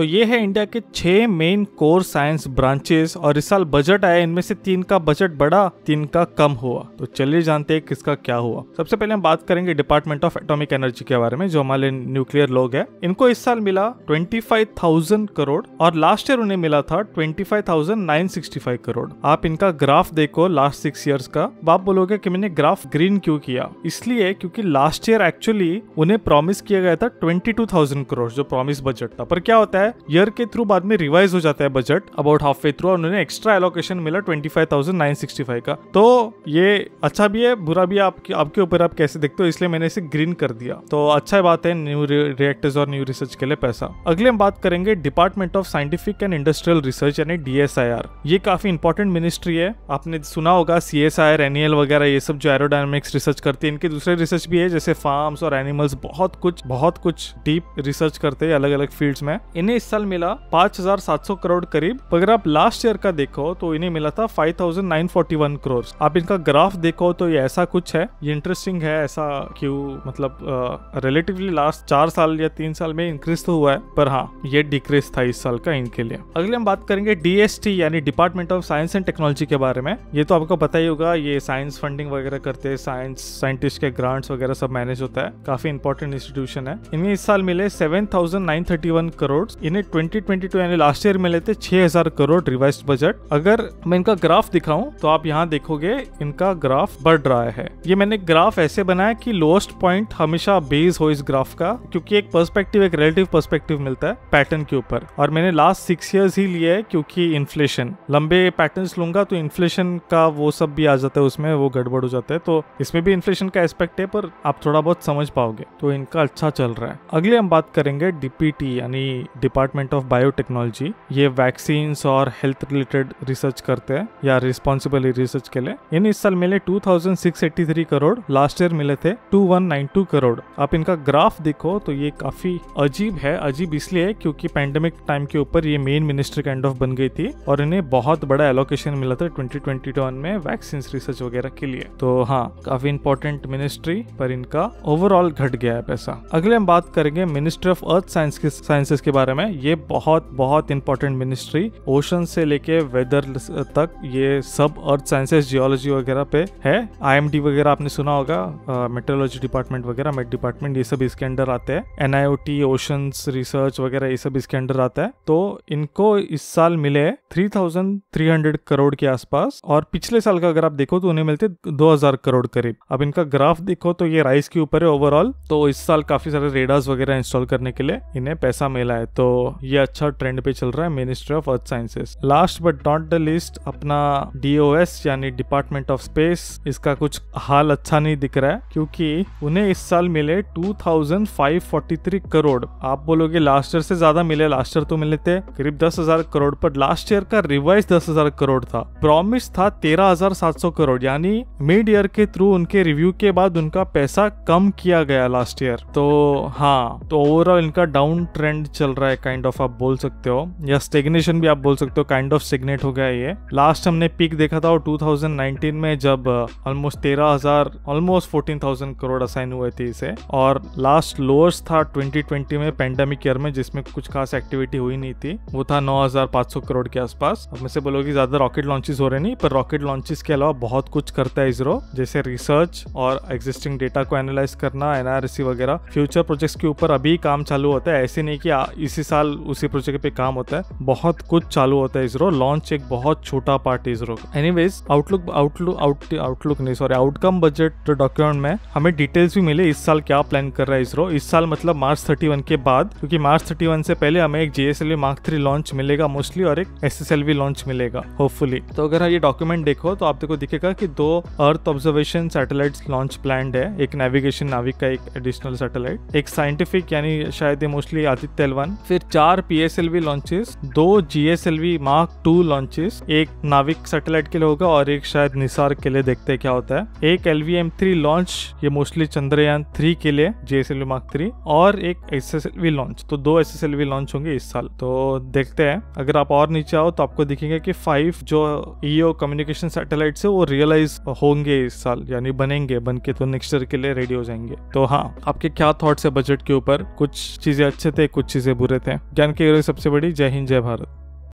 तो ये है इंडिया के छह मेन कोर साइंस ब्रांचेस और इस साल बजट आया इनमें से तीन का बजट बढ़ा तीन का कम हुआ तो चलिए जानते हैं किसका क्या हुआ सबसे पहले हम बात करेंगे डिपार्टमेंट ऑफ एटॉमिक एनर्जी के बारे में जो हमारे न्यूक्लियर लोग है इनको इस साल मिला ट्वेंटी करोड़ और लास्ट ईयर उन्हें मिला था ट्वेंटी करोड़ आप इनका ग्राफ देखो लास्ट सिक्स ईयर्स का आप बोलोगे की मैंने ग्राफ ग्रीन क्यों किया इसलिए क्योंकि लास्ट ईयर एक्चुअली उन्हें प्रॉमिस किया गया था ट्वेंटी करोड़ जो प्रॉमिस बजट था पर क्या होता है है ईयर के थ्रू बाद में रिवाइज हो जाता है budget about half way through और उन्होंने एक्स्ट्रा एलोकेशन मिला ट्वेंटी का तो ये अच्छा भी है बुरा भी है आपके आपके ऊपर आप कैसे देखते हो इसलिए मैंने इसे ग्रीन कर दिया तो अच्छा बात है न्यू रिएक्टर्स और न्यू रिसर्च के लिए पैसा अगले हम बात करेंगे department of scientific and industrial research यानी डीएसआईआर ये काफी इंपॉर्टेंट मिनिस्ट्री है आपने सुना होगा C S I R NL वगैरह ये सब जो एरोडायनेमिक्स रिसर्च करती है इनके दूसरे रिसर्च भी है जैसे फार्म्स और एनिमल्स बहुत कुछ बहुत कुछ डीप रिसर्च करते हैं अलग अलग फील्ड्स में इन इन्हें इस साल मिला 5,700 करोड़ करीब अगर आप लास्ट ईयर का देखो तो इन्हें मिला था 5,941 करोड़ आप इनका ग्राफ देखो तो ये ऐसा कुछ है ये इंटरेस्टिंग है ऐसा क्यों मतलब रिलेटिवली लास्ट चार साल या तीन साल में इंक्रीज तो हुआ है पर हाँ ये डिक्रीज था इस साल का इनके लिए अगले हम बात करेंगे डीएसटी यानी department of science and technology के बारे में ये तो आपको पता ही होगा ये साइंस फंडिंग वगैरह करते हैं साइंस साइंटिस्ट के ग्रांट्स वगैरह सब मैनेज होता है काफी इंपॉर्टेंट इंस्टीट्यूशन है इन्हें इस साल मिले सेवन करोड़ इन्हें 2022 यानी लास्ट ईयर में लेते 6000 करोड़ रिवाइज बजट अगर मैं इनका ग्राफ दिखाऊं तो आप यहाँ देखोगे इनका ग्राफ बढ़ रहा है ये मैंने ग्राफ ऐसे बनाया कि लोएस्ट पॉइंट हमेशा बेस हो इस ग्राफ का क्योंकि एक पर्सपेक्टिव एक रिलेटिव पर्सपेक्टिव मिलता है पैटर्न के ऊपर और मैंने लास्ट सिक्स ईयर्स ही लिया है क्योंकि इन्फ्लेशन लंबे पैटर्न लूंगा तो इन्फ्लेशन का वो सब भी आ जाता है उसमें वो गड़बड़ हो जाता है तो इसमें भी इन्फ्लेशन का एस्पेक्ट है पर आप थोड़ा बहुत समझ पाओगे तो इनका अच्छा चल रहा है अगले हम बात करेंगे डीपीटी यानी डिपार्टमेंट ऑफ बायोटेक्नोलॉजी ये वैक्सीन और हेल्थ रिलेटेड रिसर्च करते हैं या रिस्पॉन्सिबल रिसर्च के लिए इन इस साल मिले 2683 करोड़ लास्ट ईयर मिले थे 2192 करोड़ आप इनका ग्राफ देखो तो ये काफी अजीब है अजीब इसलिए क्योंकि पैंडेमिक टाइम के ऊपर ये मेन मिनिस्टर काइंड ऑफ बन गई थी और इन्हें बहुत बड़ा एलोकेशन मिला था ट्वेंटी में वैक्सीन रिसर्च वगैरह के लिए तो हाँ काफी इंपॉर्टेंट मिनिस्ट्री पर इनका ओवरऑल घट गया है पैसा अगले हम बात करेंगे मिनिस्ट्री ऑफ अर्थ साइंस के साइंसेस के बारे में में ये बहुत बहुत इंपॉर्टेंट मिनिस्ट्री ओशन से लेके वेदर तक ये सब अर्थ साइंसेस जियोलॉजी वगैरह पे है आईएमडी वगैरह आपने सुना होगा मेट्रोलॉजी डिपार्टमेंट वगैरह मेट डिपार्टमेंट ये सब इसके अंडर आते हैं एनआईओटी ओशन रिसर्च वगैरह ये सब इसके अंडर आता है तो इनको इस साल मिले थ्री करोड़ के आसपास और पिछले साल का अगर आप देखो तो उन्हें मिलते दो करोड़ करीब अब इनका ग्राफ देखो तो ये राइस के ऊपर है ओवरऑल तो इस साल काफी सारे रेडार्स वगैरह इंस्टॉल करने के लिए इन्हें पैसा मिला है तो ये अच्छा ट्रेंड पे चल रहा है ministry of earth sciences last but not the list अपना डीओएस यानी डिपार्टमेंट ऑफ स्पेस इसका कुछ हाल अच्छा नहीं दिख रहा है क्योंकि उन्हें इस साल मिले 2543 करोड़ आप बोलोगे लास्ट ईयर से ज्यादा मिले लास्ट ईयर तो मिले थे करीब 10000 करोड़ पर लास्ट ईयर का रिवाइज 10000 करोड़ था प्रॉमिस था तेरह करोड़ यानी मिड ईयर के थ्रू उनके रिव्यू के बाद उनका पैसा कम किया गया लास्ट ईयर तो हाँ तो ओवरऑल इनका डाउन ट्रेंड चल रहा है काइंड ऑफ आप बोल सकते हो या स्टेग्नेशन भी आप बोल सकते हो काइंड ऑफ सिग्नेट हो गया ये लास्ट हमने पीक देखा था और 2019 में जब ऑलमोस्ट uh, तेरह हजार ऑलमोस्ट फोर्टीन करोड़ असाइन हुए थे इसे और लास्ट लोअर्स था 2020 में पेंडेमिक ईयर में जिसमें कुछ खास एक्टिविटी हुई नहीं थी वो था नौ करोड़ के आसपास अब मैं से बोलोगे ज्यादा रॉकेट लॉन्चेस हो रहे नहीं पर रॉकेट लॉन्चेस के अलावा बहुत कुछ करता है इसरो जैसे रिसर्च और एग्जिस्टिंग डेटा को एनालाइज करना एनआरसी वगैरह फ्यूचर प्रोजेक्ट्स के ऊपर अभी काम चालू होता है ऐसे नहीं कि इसी साल उसी प्रोजेक्ट पे काम होता है बहुत कुछ चालू होता है इसरो लॉन्च एक बहुत छोटा पार्ट है ISRO anyways outlook outlook out outlook नहीं सॉरी आउटकम बजट डॉक्यूमेंट में हमें डिटेल्स भी मिले इस साल क्या प्लान कर रहा है इसरो इस साल मतलब मार्च थर्टी के बाद क्योंकि मार्च थर्टी वन से पहले हमें एक जीएसएल मार्क थ्री लॉन्च मिलेगा मोस्टली और एक S S L V launch मिलेगा होपफुली तो अगर हाँ, ये डॉक्यूमेंट देखो तो आप देखो दिखेगा कि दो earth observation satellite launch plan है एक नेविगेशन नाविक का एक एडिशनल सैटेलाइट एक साइंटिफिक यानी शायद मोस्टली आदित्य एलवन फिर चार P S L V launches दो G S L V mark two launches एक नाविक सैटेलाइट के लिए होगा और एक शायद निसार के लिए देखते हैं क्या होता है एक L V M three launch ये मोस्टली चंद्रयान थ्री के लिए G S L V mark three और एक S S L V launch तो दो S S L V launch होंगे इस साल तो देखते हैं अगर आप और नीचे आओ तो आपको दिखेंगे कि फाइव जो ईओ कम्युनिकेशन सैटेलाइट है वो रियलाइज होंगे इस साल यानी बनेंगे बन के तो नेक्स्ट ईयर के लिए रेडी हो जाएंगे तो हाँ आपके क्या थॉट्स है बजट के ऊपर कुछ चीजें अच्छे थे कुछ चीजें बुरे थे हैं ज्ञान की सबसे बड़ी जय हिंद जय भारत